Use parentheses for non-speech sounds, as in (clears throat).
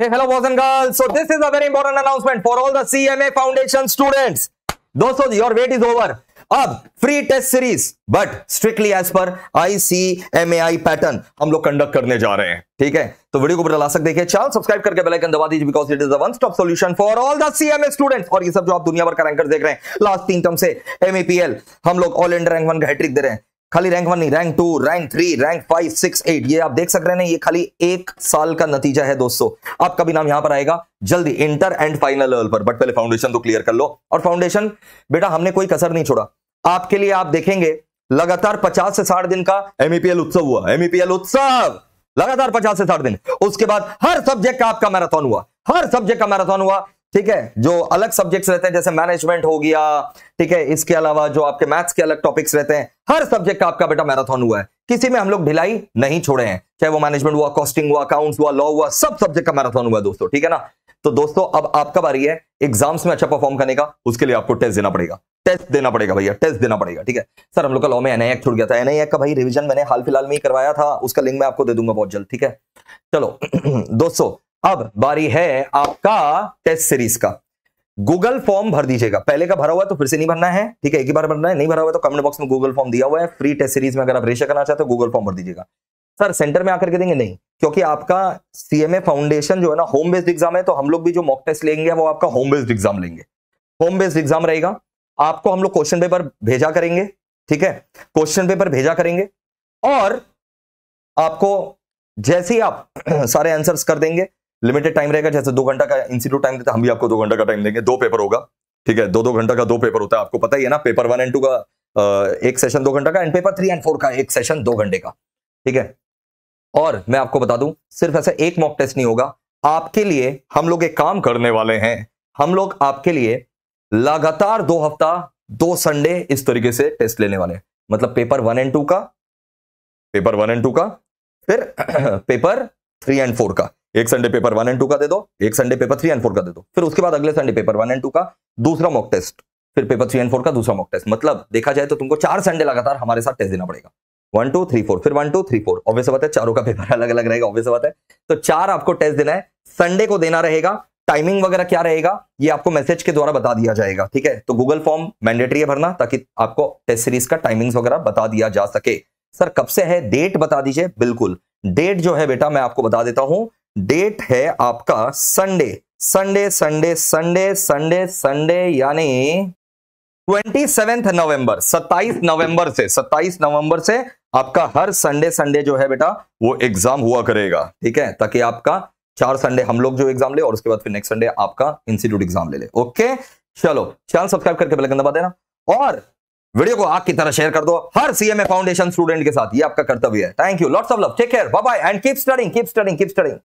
Hey, hello boys and girls. So this is a very important announcement for all the CMA Foundation students. दोस्तों your wait is over. अब free test series but strictly as पर ICMAI pattern हम लोग conduct करने जा रहे हैं ठीक है तो वीडियो को बड़ा सकते देखिए चैनल सब्सक्राइब करके बेल आइकन दबा दीजिए because it is one stop solution for all the CMA students और ये सब जो आप दुनिया भर का रैंकर देख रहे हैं लास्ट तीन टर्म से एमएपीएल हम लोग ऑल इंडिया रैंक वन का हेट्रिक दे रहे हैं खाली रैंक वन नहीं rank two rank three rank five six eight ये आप देख सक रहे हैं ये खाली एक साल का नतीजा है दोस्तों आपका भी नाम यहां पर आएगा जल्दी इंटर एंड फाइनल लेवल पर बट पहले फाउंडेशन तो क्लियर कर लो और फाउंडेशन बेटा हमने कोई कसर नहीं छोड़ा आपके लिए आप देखेंगे लगातार पचास से साठ दिन का एमईपीएल e उत्सव हुआ एमईपीएल e उत्सव लगातार पचास से साठ दिन उसके बाद हर सब्जेक्ट का आपका मैराथन हुआ हर सब्जेक्ट का मैराथन हुआ ठीक है जो अलग सब्जेक्ट्स रहते हैं जैसे मैनेजमेंट हो गया ठीक है इसके अलावा जो आपके मैथ्स के अलग टॉपिक्स रहते हैं हर सब्जेक्ट का आपका बेटा मैराथन हुआ है किसी में हम लोग ढिलाई नहीं छोड़े हैं चाहे वो मैनेजमेंट हुआ कॉस्टिंग हुआ अकाउंट्स हुआ लॉ हुआ सब सब्जेक्ट का मैराथन हुआ दोस्तों ठीक है ना तो दोस्तों अब आपका बारी है एग्जाम्स में अच्छा परफॉर्म करने का उसके लिए आपको टेस्ट देना पड़ेगा टेस्ट देना पड़ेगा भैया टेस्ट देना पड़ेगा ठीक है सर हम लोग का लॉ में एनआईए छोड़ गया था एनआईए का भाई रिविजन मैंने हाल फिलहाल में ही करवाया था उसका लिंक मैं आपको दे दूंगा बहुत जल्द ठीक है चलो (clears throat) दोस्तों अब बारी है आपका टेस्ट सीरीज का गूगल फॉर्म भर दीजिएगा पहले का भरा हुआ तो फिर से नहीं भरना है ठीक है एक ही बार भरना है नहीं भरा हुआ तो कमेंट बॉक्स में गूगल फॉर्म दिया हुआ है फ्री टेस्ट सीरीज में अगर आप रेशा करना चाहते हो गूगल फॉर्म भर दीजिएगा सर सेंटर में आकर के देंगे नहीं क्योंकि आपका सीएमए फाउंडेशन जो है ना होम बेस्ड एग्जाम है तो हम लोग भी जो मॉक टेस्ट लेंगे वो आपका होम बेस्ड एग्जाम लेंगे होम बेस्ड एग्जाम रहेगा आपको हम लोग क्वेश्चन पेपर भेजा करेंगे ठीक है क्वेश्चन पेपर भेजा करेंगे और आपको जैसे ही आप (clears throat) सारे आंसर्स कर देंगे लिमिटेड टाइम रहेगा जैसे दो घंटा का इंस्टीट्यूट टाइम देता हम भी आपको दो घंटा का टाइम देंगे दो पेपर होगा ठीक है दो दो घंटा का दो पेपर होता है आपको पता ही है ना पेपर वन एंड टू का एक सेशन दो घंटा का and paper three and four का एक सेशन दो घंटे का ठीक है और मैं आपको बता दूं सिर्फ ऐसा एक मॉक टेस्ट नहीं होगा आपके लिए हम लोग एक काम करने वाले हैं हम लोग आपके लिए लगातार दो हफ्ता दो संडे इस तरीके से टेस्ट लेने वाले हैं मतलब पेपर वन एंड टू का पेपर वन एंड टू का फिर पेपर थ्री एंड फोर का एक Sunday paper one and two का दे दो एक Sunday paper three and four का दे दो फिर उसके बाद अगले Sunday paper one and two का दूसरा मॉक टेस्ट फिर पेपर थ्री एंड फोर का दूसरा मॉक टेस्ट मतलब देखा जाए तो तुमको चार संडे लगातार हमारे साथ टेस्ट देना पड़ेगा वन टू थ्री फोर फिर one two three four obvious बात है चारों का पेपर अलग अलग रहेगा ऑब्वियस बात है तो चार आपको टेस्ट देना है संडे को देना रहेगा टाइमिंग वगैरह क्या रहेगा ये आपको मैसेज के द्वारा बता दिया जाएगा ठीक है तो गूगल फॉर्म मैंडेटरी है भरना ताकि आपको टेस्ट सीरीज का टाइमिंग्स वगैरह बता दिया जा सके सर कब से है डेट बता दीजिए बिल्कुल डेट जो है बेटा मैं आपको बता देता हूं डेट है आपका Sunday Sunday Sunday Sunday Sunday Sunday यानी ट्वेंटी सेवेंथ नवंबर 27 नवंबर से 27 नवंबर से आपका हर संडे संडे जो है बेटा वो एग्जाम हुआ करेगा ठीक है ताकि आपका चार संडे हम लोग जो एग्जाम ले और उसके बाद फिर नेक्स्ट संडे आपका इंस्टीट्यूट एग्जाम ले ले ओके चलो चैनल सब्सक्राइब करके बेलकन दबा देना और वीडियो को आग की तरह शेयर कर दो हर सीएमए फाउंडेशन स्टूडेंट के साथ ये आपका कर्तव्य है thank you lots of love take care bye bye and keep studying keep studying keep studying